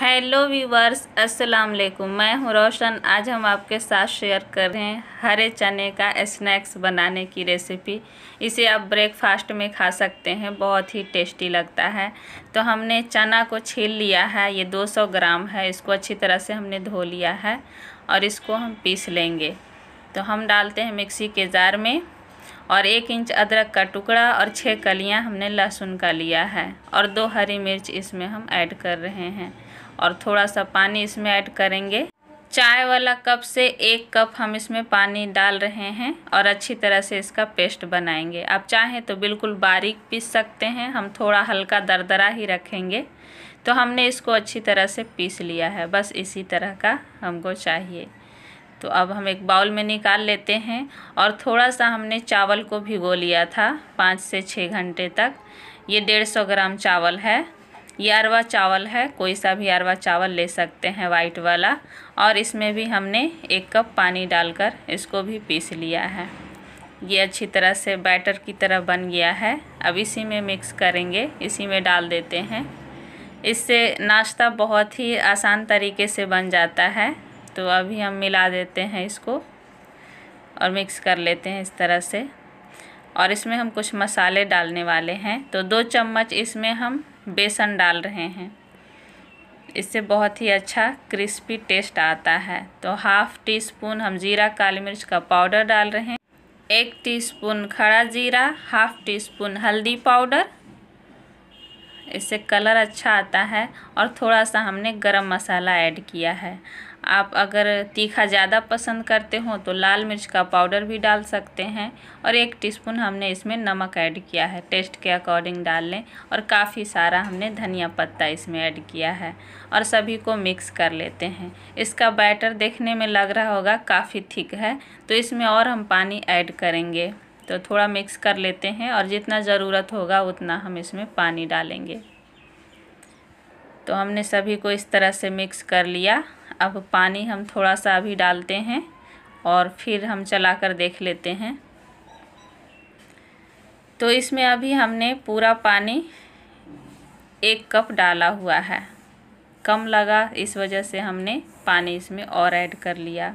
hello viewers अस्सलाम वालेकुम मैं हूं रोशन आज हम आपके साथ शेयर कर रहे हैं हरे चने का स्नैक्स बनाने की रेसिपी इसे आप ब्रेकफास्ट में खा सकते हैं बहुत ही टेस्टी लगता है तो हमने चना को छील लिया है ये 200 ग्राम है इसको अच्छी तरह से हमने धो लिया है और इसको हम पीस लेंगे तो हम डालते हैं मिक्सी के जार में और एक इंच अदरक का टुकड़ा और छः कलियाँ हमने लहसुन का लिया है और दो हरी मिर्च इसमें हम ऐड कर रहे हैं और थोड़ा सा पानी इसमें ऐड करेंगे चाय वाला कप से एक कप हम इसमें पानी डाल रहे हैं और अच्छी तरह से इसका पेस्ट बनाएंगे आप चाहें तो बिल्कुल बारीक पीस सकते हैं हम थोड़ा हल्का दरदरा ही रखेंगे तो हमने इसको अच्छी तरह से पीस लिया है बस इसी तरह का हमको चाहिए तो अब हम एक बाउल में निकाल लेते हैं और थोड़ा सा हमने चावल को भिगो लिया था पाँच से छः घंटे तक ये डेढ़ सौ ग्राम चावल है ये अरवा चावल है कोई सा भी अरवा चावल ले सकते हैं वाइट वाला और इसमें भी हमने एक कप पानी डालकर इसको भी पीस लिया है ये अच्छी तरह से बैटर की तरह बन गया है अब इसी में मिक्स करेंगे इसी में डाल देते हैं इससे नाश्ता बहुत ही आसान तरीके से बन जाता है तो अभी हम मिला देते हैं इसको और मिक्स कर लेते हैं इस तरह से और इसमें हम कुछ मसाले डालने वाले हैं तो दो चम्मच इसमें हम बेसन डाल रहे हैं इससे बहुत ही अच्छा क्रिस्पी टेस्ट आता है तो हाफ़ टी स्पून हम जीरा काली मिर्च का पाउडर डाल रहे हैं एक टी स्पून खड़ा जीरा हाफ़ टी स्पून हल्दी पाउडर इससे कलर अच्छा आता है और थोड़ा सा हमने गरम मसाला ऐड किया है आप अगर तीखा ज़्यादा पसंद करते हो तो लाल मिर्च का पाउडर भी डाल सकते हैं और एक टीस्पून हमने इसमें नमक ऐड किया है टेस्ट के अकॉर्डिंग डाल लें और काफ़ी सारा हमने धनिया पत्ता इसमें ऐड किया है और सभी को मिक्स कर लेते हैं इसका बैटर देखने में लग रहा होगा काफ़ी थिक है तो इसमें और हम पानी ऐड करेंगे तो थोड़ा मिक्स कर लेते हैं और जितना ज़रूरत होगा उतना हम इसमें पानी डालेंगे तो हमने सभी को इस तरह से मिक्स कर लिया अब पानी हम थोड़ा सा अभी डालते हैं और फिर हम चला कर देख लेते हैं तो इसमें अभी हमने पूरा पानी एक कप डाला हुआ है कम लगा इस वजह से हमने पानी इसमें और ऐड कर लिया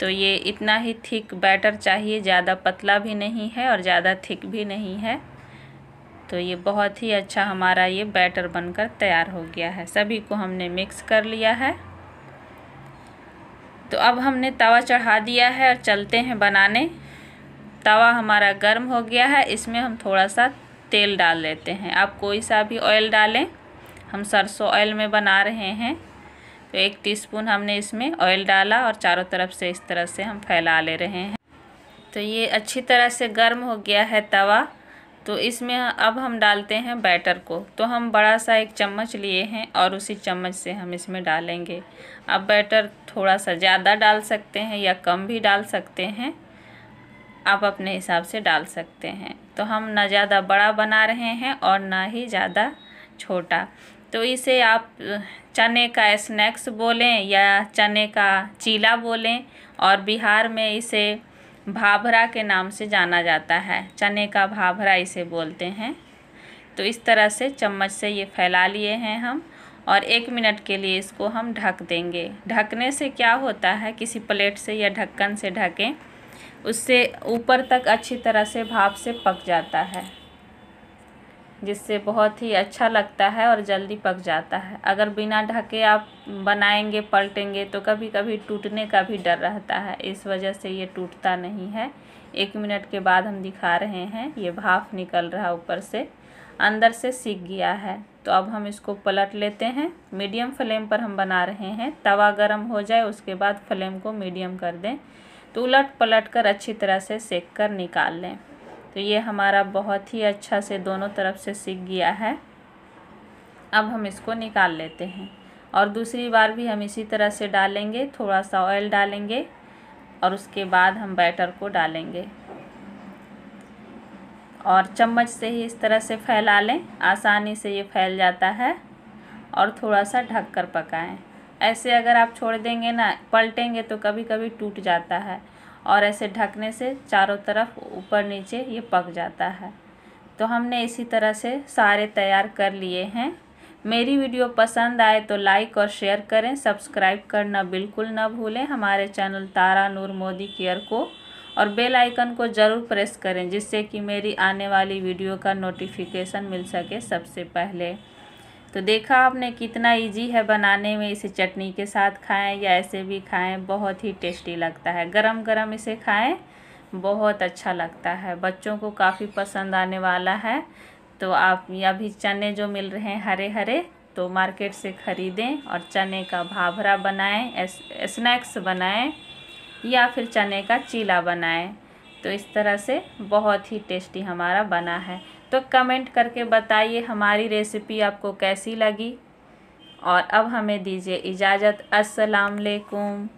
तो ये इतना ही थिक बैटर चाहिए ज़्यादा पतला भी नहीं है और ज़्यादा थिक भी नहीं है तो ये बहुत ही अच्छा हमारा ये बैटर बनकर तैयार हो गया है सभी को हमने मिक्स कर लिया है तो अब हमने तवा चढ़ा दिया है और चलते हैं बनाने तवा हमारा गर्म हो गया है इसमें हम थोड़ा सा तेल डाल लेते हैं आप कोई सा भी ऑयल डालें हम सरसों ऑयल में बना रहे हैं तो एक टीस्पून हमने इसमें ऑयल डाला और चारों तरफ से इस तरह से हम फैला ले रहे हैं तो ये अच्छी तरह से गर्म हो गया है तवा तो इसमें अब हम डालते हैं बैटर को तो हम बड़ा सा एक चम्मच लिए हैं और उसी चम्मच से हम इसमें डालेंगे अब बैटर थोड़ा सा ज़्यादा डाल सकते हैं या कम भी डाल सकते हैं आप अपने हिसाब से डाल सकते हैं तो हम ना ज़्यादा बड़ा बना रहे हैं और ना ही ज़्यादा छोटा तो इसे आप चने का स्नैक्स बोलें या चने का चीला बोलें और बिहार में इसे भाभरा के नाम से जाना जाता है चने का भाभरा इसे बोलते हैं तो इस तरह से चम्मच से ये फैला लिए हैं हम और एक मिनट के लिए इसको हम ढक देंगे ढकने से क्या होता है किसी प्लेट से या ढक्कन से ढकें उससे ऊपर तक अच्छी तरह से भाप से पक जाता है जिससे बहुत ही अच्छा लगता है और जल्दी पक जाता है अगर बिना ढके आप बनाएंगे पलटेंगे तो कभी कभी टूटने का भी डर रहता है इस वजह से ये टूटता नहीं है एक मिनट के बाद हम दिखा रहे हैं ये भाप निकल रहा ऊपर से अंदर से सीख गया है तो अब हम इसको पलट लेते हैं मीडियम फ्लेम पर हम बना रहे हैं तवा गर्म हो जाए उसके बाद फ्लेम को मीडियम कर दें तो उलट पलट कर अच्छी तरह से सेक कर निकाल लें तो ये हमारा बहुत ही अच्छा से दोनों तरफ से सीख गया है अब हम इसको निकाल लेते हैं और दूसरी बार भी हम इसी तरह से डालेंगे थोड़ा सा ऑयल डालेंगे और उसके बाद हम बैटर को डालेंगे और चम्मच से ही इस तरह से फैला लें आसानी से ये फैल जाता है और थोड़ा सा ढक कर पकाएं ऐसे अगर आप छोड़ देंगे ना पलटेंगे तो कभी कभी टूट जाता है और ऐसे ढकने से चारों तरफ ऊपर नीचे ये पक जाता है तो हमने इसी तरह से सारे तैयार कर लिए हैं मेरी वीडियो पसंद आए तो लाइक और शेयर करें सब्सक्राइब करना बिल्कुल ना भूलें हमारे चैनल तारा नूर मोदी केयर को और बेल आइकन को ज़रूर प्रेस करें जिससे कि मेरी आने वाली वीडियो का नोटिफिकेशन मिल सके सबसे पहले तो देखा आपने कितना इजी है बनाने में इसे चटनी के साथ खाएं या ऐसे भी खाएं बहुत ही टेस्टी लगता है गरम गरम इसे खाएं बहुत अच्छा लगता है बच्चों को काफ़ी पसंद आने वाला है तो आप अभी चने जो मिल रहे हैं हरे हरे तो मार्केट से ख़रीदें और चने का भाभरा बनाएं स्नैक्स बनाएं या फिर चने का चीला बनाएं तो इस तरह से बहुत ही टेस्टी हमारा बना है तो कमेंट करके बताइए हमारी रेसिपी आपको कैसी लगी और अब हमें दीजिए इजाज़त अस्सलाम वालेकुम